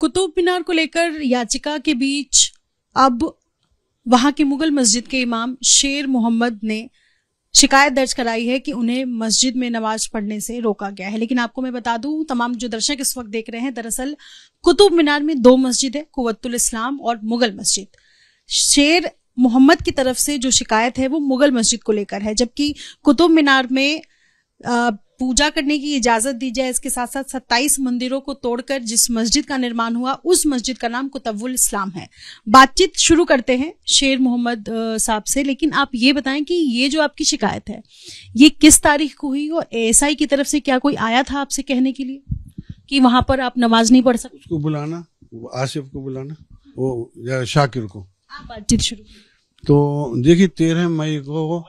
कुतुब मीनार को लेकर याचिका के बीच अब वहां की मुगल मस्जिद के इमाम शेर मोहम्मद ने शिकायत दर्ज कराई है कि उन्हें मस्जिद में नमाज पढ़ने से रोका गया है लेकिन आपको मैं बता दूं तमाम जो दर्शक इस वक्त देख रहे हैं दरअसल कुतुब मीनार में दो मस्जिद है कुवतुल इस्लाम और मुगल मस्जिद शेर मोहम्मद की तरफ से जो शिकायत है वो मुगल मस्जिद को लेकर है जबकि कुतुब मीनार में पूजा करने की इजाजत दी जाए इसके साथ साथ सत्ताईस मंदिरों को तोड़कर जिस मस्जिद का निर्माण हुआ उस मस्जिद का नाम कुतबुल इस्लाम है बातचीत शुरू करते हैं शेर मोहम्मद साहब से लेकिन आप ये बताएं कि ये जो आपकी शिकायत है ये किस तारीख को हुई और एएसआई की तरफ से क्या कोई आया था आपसे कहने के लिए कि वहां पर आप नमाज नहीं पढ़ सकते उसको बुलाना आसिफ को बुलाना वो शाकिर को बातचीत शुरू तो देखिए तेरह मई को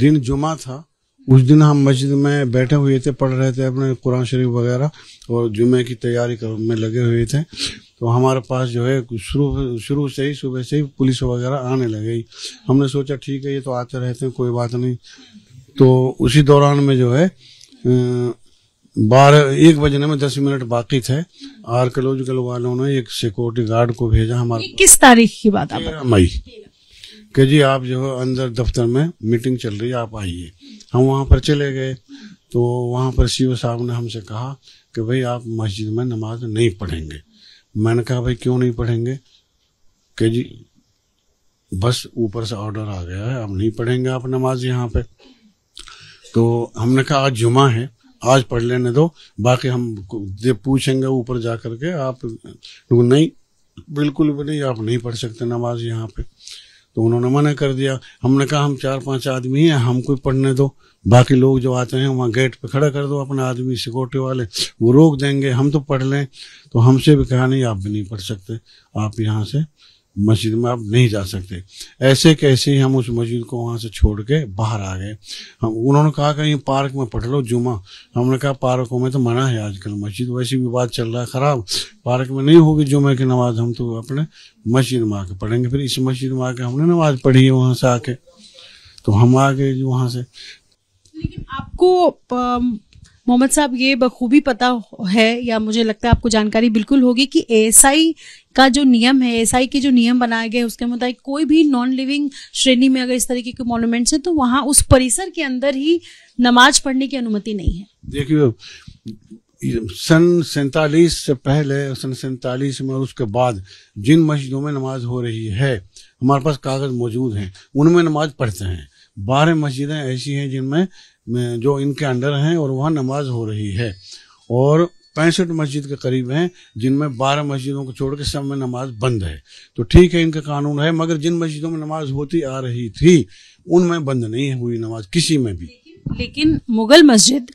दिन जुमा था उस दिन हम मस्जिद में बैठे हुए थे पढ़ रहे थे अपने कुरान शरीफ वगैरह और जुमे की तैयारी में लगे हुए थे तो हमारे पास जो है शुरू शुरू से ही सुबह से ही पुलिस वगैरह आने लगे हमने सोचा ठीक है ये तो आते रहते हैं कोई बात नहीं तो उसी दौरान में जो है बारह एक बजने में दस मिनट बाकी थे आर्कोलॉजिकल वालों ने एक सिक्योरिटी गार्ड को भेजा हमारे किस तारीख की बात मई के जी आप जो है अंदर दफ्तर में मीटिंग चल रही है आप आइए हम वहाँ पर चले गए तो वहाँ पर सी साहब ने हमसे कहा कि भाई आप मस्जिद में नमाज नहीं पढ़ेंगे मैंने कहा भाई क्यों नहीं पढ़ेंगे कि जी बस ऊपर से ऑर्डर आ गया है अब नहीं पढ़ेंगे आप नमाज यहाँ पे तो हमने कहा आज जुमा है आज पढ़ लेने दो बाकी हम पूछेंगे ऊपर जा करके आप नहीं बिल्कुल भी नहीं आप नहीं पढ़ सकते नमाज यहाँ पे तो उन्होंने मना कर दिया हमने कहा हम चार पांच आदमी हैं हमको पढ़ने दो बाकी लोग जो आते हैं वहाँ गेट पे खड़ा कर दो अपना आदमी सिक्योरिटी वाले वो रोक देंगे हम तो पढ़ लें तो हमसे भी कहा नहीं आप भी नहीं पढ़ सकते आप यहाँ से मस्जिद में आप नहीं जा सकते ऐसे कैसे हम उस मस्जिद को वहाँ से छोड़ के बाहर आ गए हम उन्होंने कहा कि पार्क में पढ़ लो जुमा हमने कहा पार्कों में तो मना है आजकल मस्जिद वैसी भी बात चल रहा है ख़राब पार्क में नहीं होगी जुमे की नमाज हम तो अपने मस्जिद में आके पढ़ेंगे फिर इस मस्जिद में आके हमने नमाज पढ़ी है वहाँ से आके तो हम आ गए वहाँ से लेकिन आपको मोहम्मद साहब ये बखूबी पता है या मुझे लगता है आपको जानकारी बिल्कुल होगी कि एएसआई का जो नियम है एएसआई के जो नियम बनाए गए उसके मुताबिक कोई भी नॉन लिविंग श्रेणी में अगर इस तरीके के मोनूमेंट्स हैं तो वहां उस परिसर के अंदर ही नमाज पढ़ने की अनुमति नहीं है देखिए सन सैतालीस से पहले सन सैतालीस में और उसके बाद जिन मस्जिदों में नमाज हो रही है हमारे पास कागज मौजूद हैं उनमें नमाज पढ़ते हैं बारह मस्जिदें ऐसी हैं जिनमें जो इनके अंडर हैं और वहाँ नमाज हो रही है और पैंसठ मस्जिद के करीब हैं जिनमें बारह मस्जिदों को छोड़ के सब में नमाज बंद है तो ठीक है इनका कानून है मगर जिन मस्जिदों में नमाज होती आ रही थी उनमें बंद नहीं हुई नमाज किसी में भी लेकिन मुगल मस्जिद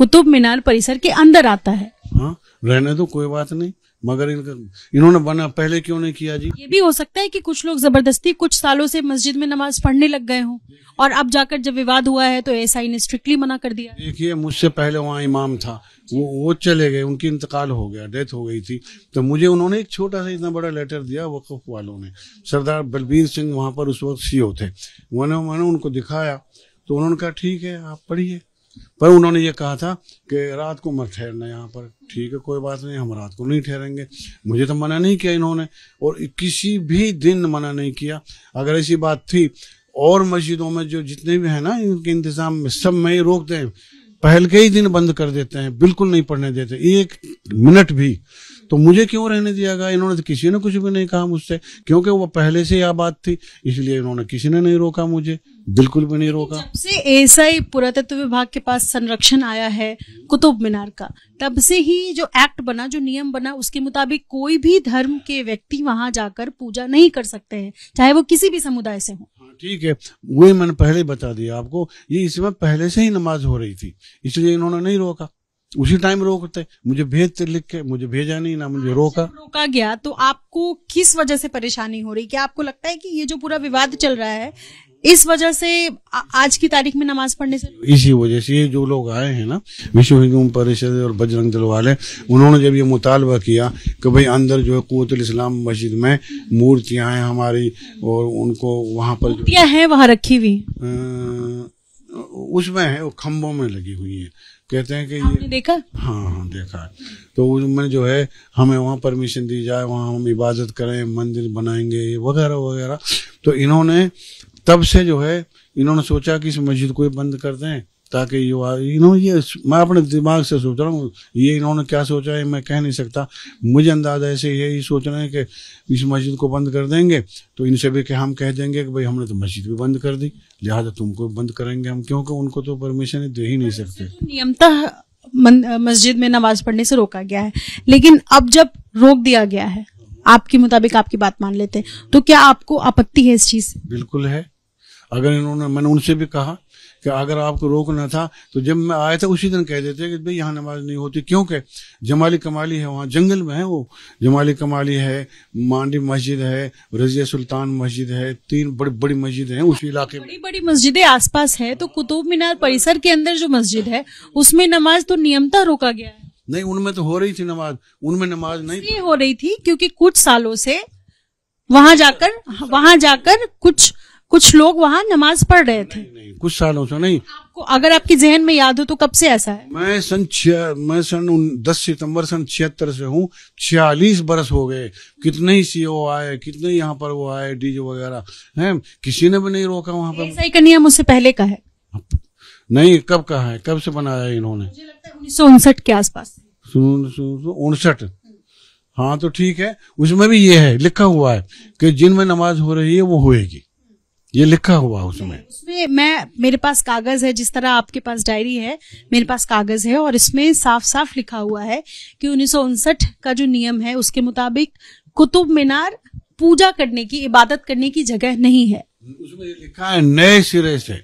कुतुब मीनार परिसर के अंदर आता है हाँ रहने तो कोई बात नहीं मगर इनका इन्होंने बना पहले क्यों नहीं किया जी ये भी हो सकता है कि कुछ लोग जबरदस्ती कुछ सालों से मस्जिद में नमाज पढ़ने लग गए हों और अब जाकर जब विवाद हुआ है तो एसआई ने स्ट्रिक्टली मना कर दिया देखिए मुझसे पहले वहाँ इमाम था वो वो चले गए उनकी इंतकाल हो गया डेथ हो गई थी तो मुझे उन्होंने एक छोटा सा इतना बड़ा लेटर दिया वक्फ वालों ने सरदार बलबीर सिंह वहाँ पर उस वक्त सी थे उन्होंने उनको दिखाया तो उन्होंने कहा ठीक है आप पढ़िए पर उन्होंने ये कहा था कि रात को मत ठहरना यहाँ पर ठीक है कोई बात नहीं हम रात को नहीं ठहरेंगे मुझे तो मना नहीं किया इन्होंने और किसी भी दिन मना नहीं किया अगर ऐसी बात थी और मस्जिदों में जो जितने भी है ना इनके इंतजाम में सब में ही रोकते हैं पहल के ही दिन बंद कर देते हैं बिल्कुल नहीं पढ़ने देते एक मिनट भी तो मुझे क्यों रहने दिया गया इन्होंने तो किसी ने कुछ भी नहीं कहा मुझसे क्योंकि वो पहले से यह बात थी इसलिए इन्होंने किसी ने नहीं रोका मुझे बिल्कुल भी नहीं रोका जब से एएसआई पुरातत्व विभाग के पास संरक्षण आया है कुतुब मीनार का तब से ही जो एक्ट बना जो नियम बना उसके मुताबिक कोई भी धर्म के व्यक्ति वहां जाकर पूजा नहीं कर सकते हैं चाहे वो किसी भी समुदाय से हो हाँ, ठीक है वही मैंने पहले बता दिया आपको ये इसमें पहले से ही नमाज हो रही थी इसलिए इन्होंने नहीं रोका उसी टाइम रोकते मुझे भेज लिख के मुझे भेजा नहीं ना मुझे रोका रोका गया तो आपको किस वजह से परेशानी हो रही क्या आपको लगता है कि ये जो पूरा विवाद चल रहा है इस वजह से आज की तारीख में नमाज पढ़ने से इसी वजह से ये जो लोग आए हैं ना विश्व हिंदू परिषद और बजरंग दल वाले उन्होंने जब ये मुतालबा किया कि भाई अंदर जो है कुत इस्लाम मस्जिद में मूर्तियां हैं हमारी और उनको वहाँ पर मूर्तियां हैं वहाँ रखी हुई उसमें है वो खम्भों में लगी हुई है कहते हैं कि ये देखा हाँ हाँ देखा है तो उसमें जो है हमें वहाँ परमिशन दी जाए वहाँ हम इबादत करें मंदिर बनाएंगे वगैरह वगैरह तो इन्होंने तब से जो है इन्होंने सोचा कि इस मस्जिद को बंद कर दें ताकि युवा इन्हों ये मैं अपने दिमाग से सोच रहा हूँ ये इन्होंने क्या सोचा है मैं कह नहीं सकता मुझे अंदाजा ऐसे यही सोच रहे हैं कि इस मस्जिद को बंद कर देंगे तो इनसे भी कि हम कह देंगे कि भाई हमने तो मस्जिद भी बंद कर दी लिहाजा तुमको बंद करेंगे हम क्योंकि उनको तो परमिशन दे ही नहीं सकते तो नियमता मस्जिद में नमाज पढ़ने से रोका गया है लेकिन अब जब रोक दिया गया है आपके मुताबिक आपकी बात मान लेते हैं तो क्या आपको आपत्ति है इस चीज बिल्कुल है अगर इन्होंने मैंने उनसे भी कहा कि अगर आपको रोकना था तो जब मैं आया था उसी दिन कह देते कि भाई यहाँ नमाज नहीं होती क्योंकि जमाली कमाली है वहाँ जंगल में है वो जमाली कमाली है मांडी मस्जिद है रजिया सुल्तान मस्जिद है तीन बड़ी बड़ी मस्जिद है उसी इलाके में बड़ी बड़ी मस्जिदें आसपास है तो कुतुब मीनार परिसर के अंदर जो मस्जिद है उसमें नमाज तो नियमता रोका गया है नहीं उनमें तो हो रही थी नमाज उनमें नमाज नहीं हो रही थी क्योंकि कुछ सालों से वहां जाकर वहां जाकर कुछ कुछ लोग वहाँ नमाज पढ़ रहे थे नहीं, नहीं, कुछ सालों से नहीं आपको अगर आपके जहन में याद हो तो कब से ऐसा है मैं सन मैं सन दस सितंबर सन छिहत्तर से हूँ छियालीस बरस हो गए कितने ही सीओ आए कितने यहाँ पर वो आए डीजे वगैरह है किसी ने भी नहीं रोका वहाँ पर ऐसा ही नियम उससे पहले का है नहीं कब का है कब से बनाया इन्होंने उन्नीस सौ उनसठ के आसपास उनसठ हाँ तो ठीक है उसमें भी ये है लिखा हुआ है कि जिनमें नमाज हो रही है वो होएगी ये लिखा हुआ उसमें उसमें मैं मेरे पास कागज है जिस तरह आपके पास डायरी है मेरे पास कागज है और इसमें साफ साफ लिखा हुआ है कि उन्नीस का जो नियम है उसके मुताबिक कुतुब मीनार पूजा करने की इबादत करने की जगह नहीं है उसमें लिखा है नए सिरे से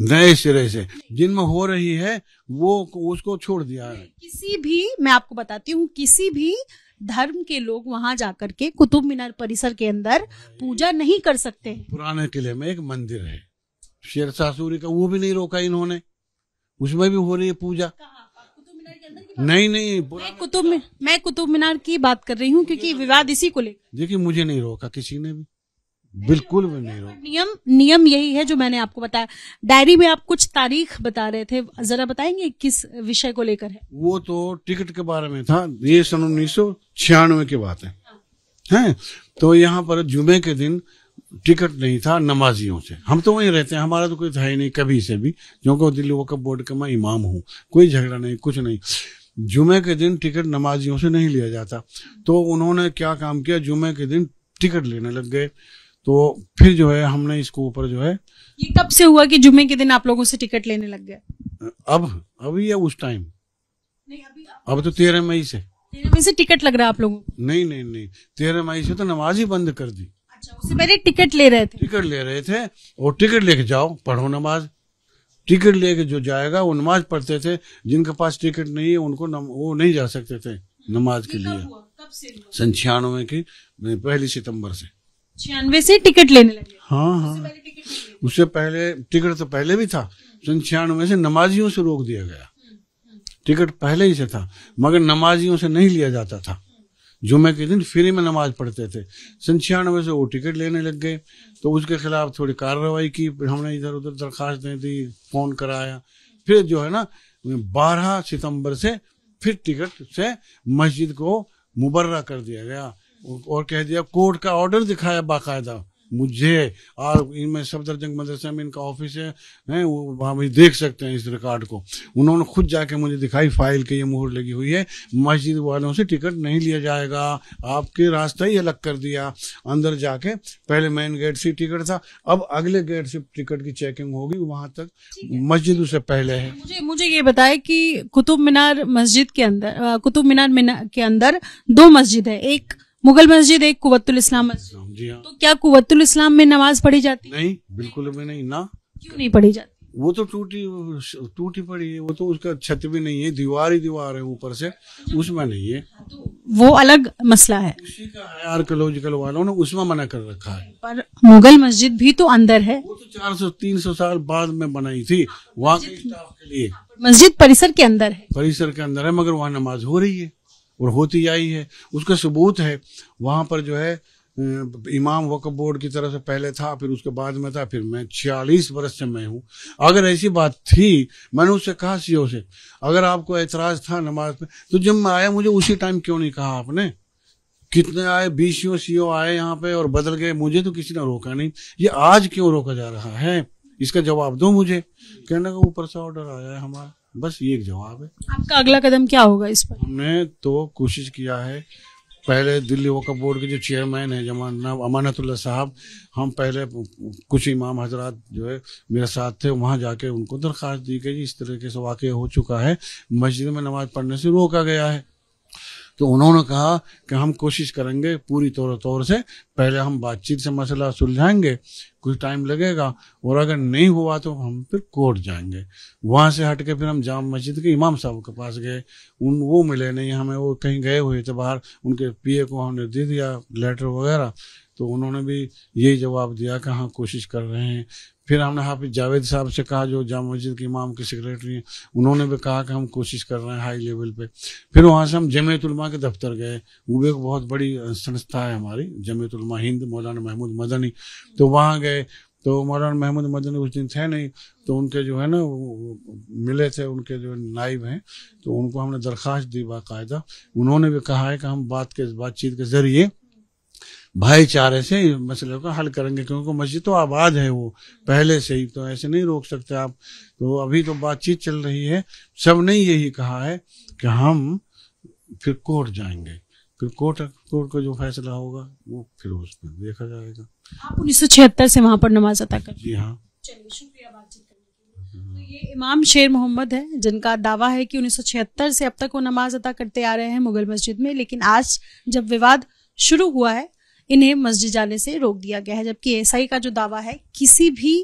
नए सिरे से जिनमें हो रही है वो उसको छोड़ दिया है किसी भी मैं आपको बताती हूँ किसी भी धर्म के लोग वहाँ जाकर के कुतुब मीनार परिसर के अंदर पूजा नहीं कर सकते पुराने किले में एक मंदिर है शेर सासूरी का वो भी नहीं रोका इन्होंने उसमें भी हो रही है पूजा नहीं नहीं मैं कुतुब मैं कुतुब मीनार की बात कर रही हूँ क्योंकि विवाद इसी को लेकर देखिए मुझे नहीं रोका किसी ने भी बिल्कुल भी नहीं रोक नियम नियम यही है जो मैंने आपको बताया डायरी में आप कुछ तारीख बता रहे थे जरा बताएंगे किस विषय को लेकर है वो तो टिकट के बारे में था हाँ, ये सन उन्नीस की बात है हैं तो यहाँ पर जुमे के दिन टिकट नहीं था नमाजियों से हम तो वहीं रहते हैं हमारा तो कोई था ही नहीं कभी से भी क्योंकि दिल्ली वक्फ बोर्ड का मैं इमाम हूँ कोई झगड़ा नहीं कुछ नहीं जुमे के दिन टिकट नमाजियों से नहीं लिया जाता तो उन्होंने क्या काम किया जुमे के दिन टिकट लेने लग गए तो फिर जो है हमने इसको ऊपर जो है ये कब से हुआ कि जुम्मे के दिन आप लोगों से टिकट लेने लग गए अब अभी या उस टाइम नहीं अभी अब तो तेरह मई से तेरह मई से टिकट लग रहा है आप लोगों नहीं नहीं नहीं तेरह मई से तो नमाज ही बंद कर दी अच्छा उससे टिकट ले रहे थे टिकट ले रहे थे और टिकट लेके जाओ पढ़ो नमाज टिकट लेके जो जाएगा वो नमाज पढ़ते थे जिनके पास टिकट नहीं है उनको नम, वो नहीं जा सकते थे नमाज के लिए सन की पहली सितम्बर से छियानवे से टिकट लेने लगे हाँ हाँ उससे पहले टिकट तो पहले भी था सन छियानवे से नमाजियों से रोक दिया गया हम्म, हम्म। टिकट पहले ही से था मगर नमाजियों से नहीं लिया जाता था जुमे के दिन फ्री में नमाज पढ़ते थे सन छियानवे से वो टिकट लेने लग गए तो उसके खिलाफ थोड़ी कार्रवाई की फिर हमने इधर उधर दरखास्त दे दी फोन कराया फिर जो है ना बारह सितंबर से फिर टिकट से मस्जिद को मुबर्रा कर दिया गया और कह दिया कोर्ट का ऑर्डर दिखाया बाकायदा मुझे और इनमें सफदर जंग मदरसा में इनका ऑफिस है हैं वो वहाँ भी देख सकते हैं इस रिकॉर्ड को उन्होंने खुद जाके मुझे दिखाई फाइल के ये मुहर लगी हुई है मस्जिद वालों से टिकट नहीं लिया जाएगा आपके रास्ता ही अलग कर दिया अंदर जाके पहले मेन गेट से टिकट था अब अगले गेट से टिकट की चेकिंग होगी वहाँ तक मस्जिद उसे पहले है मुझे मुझे ये बताया कि कुतुब मीनार मस्जिद के अंदर कुतुब मीनार के अंदर दो मस्जिद है एक मुगल मस्जिद एक कुवतुल इस्लाम मस्जिद जी हाँ। तो क्या कुवतुल इस्लाम में नमाज पढ़ी जाती नहीं बिल्कुल भी नहीं ना क्यों नहीं पढ़ी जाती वो तो टूटी टूटी पड़ी है वो तो उसका छत भी नहीं है दीवार ही दीवार है ऊपर से अच्छा, उसमें नहीं है हाँ, तो वो अलग मसला है आर्कोलॉजिकल वालों ने उसमें मना कर रखा है पर मुगल मस्जिद भी तो अंदर है वो तो चार सौ तीन सौ साल बाद में बनाई थी वहाँ के लिए मस्जिद परिसर के अंदर है परिसर के अंदर है मगर वहाँ नमाज हो रही है और होती आई है उसका सबूत है वहाँ पर जो है इमाम वक्फ बोर्ड की तरफ से पहले था फिर उसके बाद में था फिर मैं छियालीस बरस से मैं हूँ अगर ऐसी बात थी मैंने उससे कहा सीओ से अगर आपको एतराज़ था नमाज पे तो जब मैं आया मुझे उसी टाइम क्यों नहीं कहा आपने कितने आए बीस सीओ सीओ आए यहाँ पे और बदल गए मुझे तो किसी ने रोका नहीं ये आज क्यों रोका जा रहा है इसका जवाब दो मुझे कहने का ऊपर से ऑर्डर आया है हमारा बस ये एक जवाब है आपका अगला कदम क्या होगा इस पर हमने तो कोशिश किया है पहले दिल्ली वक्फ बोर्ड के जो चेयरमैन है जमान अमानतुल्ला साहब हम पहले कुछ इमाम हजरत जो है मेरे साथ थे वहाँ जाके उनको दरख्वास्त दी गई इस तरीके से वाक़ हो चुका है मस्जिद में नमाज़ पढ़ने से रोका गया है तो उन्होंने कहा कि हम कोशिश करेंगे पूरी तौर तौर से पहले हम बातचीत से मसला सुलझाएंगे कुछ टाइम लगेगा और अगर नहीं हुआ तो हम फिर कोर्ट जाएंगे वहाँ से हट के फिर हम जाम मस्जिद के इमाम साहब के पास गए उन वो मिले नहीं हमें वो कहीं गए हुए थे बाहर उनके पीए को हमने दे दिया लेटर वगैरह तो उन्होंने भी यही जवाब दिया कि हाँ कोशिश कर रहे हैं फिर हमने हाफिज जावेद साहब से कहा जो जाम मस्जिद के इमाम के सेक्रेटरी हैं उन्होंने भी कहा कि हम कोशिश कर रहे हैं हाई लेवल पे फिर वहाँ से हम जमयतलमा के दफ्तर गए वो भी एक बहुत बड़ी संस्था है हमारी जमयतलमा हिंद मौलाना महमूद मदनी तो वहाँ गए तो मौलाना महमूद मदनी उस दिन थे नहीं तो उनके जो है ना मिले थे उनके जो नाइब हैं तो उनको हमने दरख्वास्त दी बाकायदा उन्होंने भी कहा है कि हम बात के बातचीत के ज़रिए भाईचारे से मसले को हल करेंगे क्योंकि मस्जिद तो आबाद है वो पहले से ही तो ऐसे नहीं रोक सकते आप तो अभी तो बातचीत चल रही है सब ने यही कहा है कि हम फिर कोर्ट जाएंगे फिर कोर्ट कोर्ट का जो फैसला होगा वो फिर उस पर देखा जाएगा आप उन्नीस सौ छिहत्तर से वहाँ पर नमाज अदा कर जी हाँ तो ये इमाम शेर मोहम्मद है जिनका दावा है कि 1976 से अब तक वो नमाज अदा करते आ रहे हैं मुगल मस्जिद में लेकिन आज जब विवाद शुरू हुआ है इन्हें मस्जिद जाने से रोक दिया गया है जबकि एसआई का जो दावा है किसी भी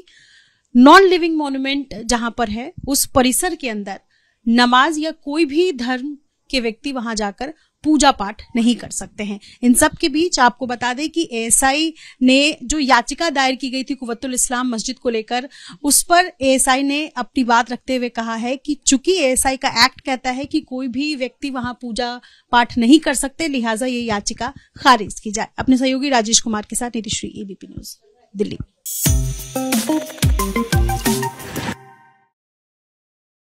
नॉन लिविंग मोन्यूमेंट जहां पर है उस परिसर के अंदर नमाज या कोई भी धर्म के व्यक्ति वहां जाकर पूजा पाठ नहीं कर सकते हैं इन सब के बीच आपको बता दें कि एएसआई ने जो याचिका दायर की गई थी कुवतुल इस्लाम मस्जिद को लेकर उस पर एएसआई ने अपनी बात रखते हुए कहा है कि चूंकि एएसआई का एक्ट कहता है कि कोई भी व्यक्ति वहां पूजा पाठ नहीं कर सकते लिहाजा ये याचिका खारिज की जाए अपने सहयोगी राजेश कुमार के साथ नीतिश्री एबीपी न्यूज दिल्ली